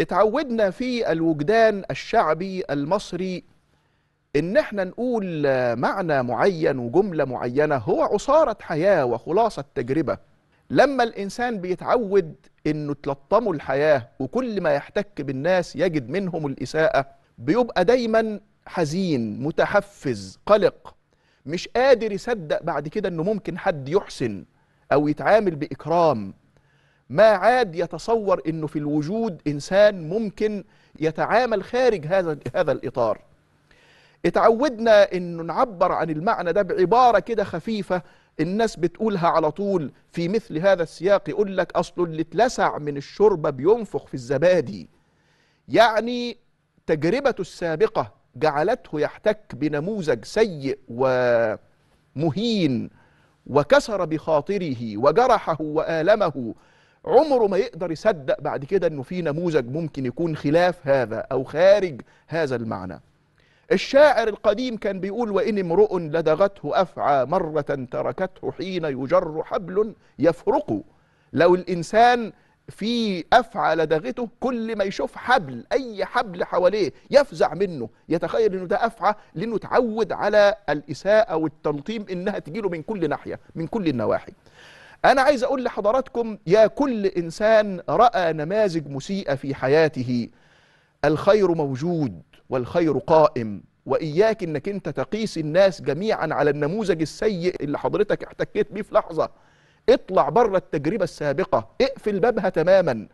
اتعودنا في الوجدان الشعبي المصري ان احنا نقول معنى معين وجمله معينه هو عصاره حياه وخلاصه تجربه لما الانسان بيتعود انه تلطمه الحياه وكل ما يحتك بالناس يجد منهم الاساءه بيبقى دايما حزين متحفز قلق مش قادر يصدق بعد كده انه ممكن حد يحسن او يتعامل باكرام ما عاد يتصور انه في الوجود انسان ممكن يتعامل خارج هذا هذا الاطار اتعودنا انه نعبر عن المعنى ده بعباره كده خفيفه الناس بتقولها على طول في مثل هذا السياق يقول لك اصل اللي اتلسع من الشوربه بينفخ في الزبادي يعني تجربته السابقه جعلته يحتك بنموذج سيء ومهين وكسر بخاطره وجرحه والمه عمره ما يقدر يصدق بعد كده انه في نموذج ممكن يكون خلاف هذا او خارج هذا المعنى الشاعر القديم كان بيقول وإن امرؤ لدغته أفعى مرة تركته حين يجر حبل يفرق لو الإنسان في أفعى لدغته كل ما يشوف حبل أي حبل حواليه يفزع منه يتخيل إنه ده أفعى لأنه اتعود على الإساءة والتلطيم إنها تجيله من كل ناحية من كل النواحي أنا عايز أقول لحضراتكم يا كل إنسان رأى نماذج مسيئة في حياته الخير موجود والخير قائم وإياك إنك أنت تقيس الناس جميعا على النموذج السيء اللي حضرتك احتكيت بيه في لحظة اطلع بره التجربة السابقة اقفل بابها تماما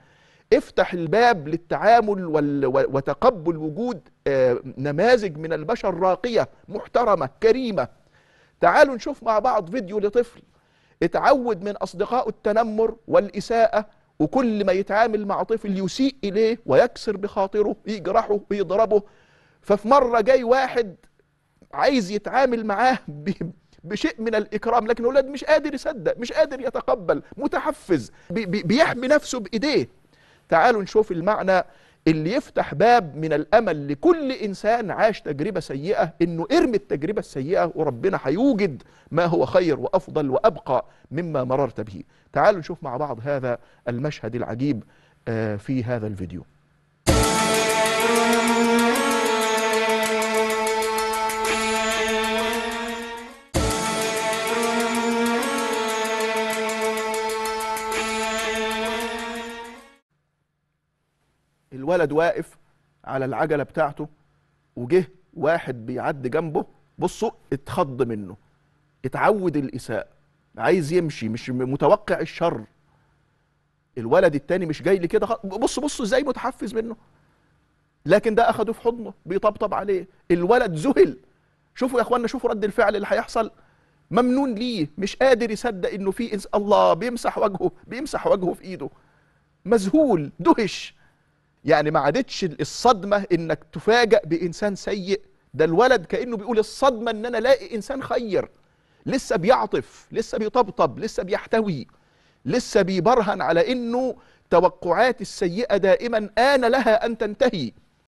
افتح الباب للتعامل وال... وتقبل وجود آه، نماذج من البشر راقية محترمة كريمة تعالوا نشوف مع بعض فيديو لطفل اتعود من أصدقائه التنمر والإساءة وكل ما يتعامل مع طفل يسيء إليه ويكسر بخاطره يجرحه ويضربه ففي مرة جاي واحد عايز يتعامل معاه بشيء من الإكرام لكن الولاد مش قادر يصدق مش قادر يتقبل متحفز بيحمي نفسه بإيديه تعالوا نشوف المعنى اللي يفتح باب من الامل لكل انسان عاش تجربه سيئه انه ارمي التجربه السيئه وربنا هيوجد ما هو خير وافضل وابقى مما مررت به. تعالوا نشوف مع بعض هذا المشهد العجيب آه، في هذا الفيديو. ولد واقف على العجله بتاعته وجه واحد بيعدي جنبه بصوا اتخض منه اتعود الاساءه عايز يمشي مش متوقع الشر الولد التاني مش جاي لي كده بص بص ازاي متحفز منه لكن ده اخده في حضنه بيطبطب عليه الولد ذهل شوفوا يا اخوانا شوفوا رد الفعل اللي هيحصل ممنون ليه مش قادر يصدق انه في الله بيمسح وجهه بيمسح وجهه في ايده مذهول دهش يعني ما عادتش الصدمه انك تفاجئ بانسان سيء ده الولد كانه بيقول الصدمه ان انا الاقي انسان خير لسه بيعطف لسه بيطبطب لسه بيحتوي لسه بيبرهن على انه توقعات السيئه دائما ان لها ان تنتهي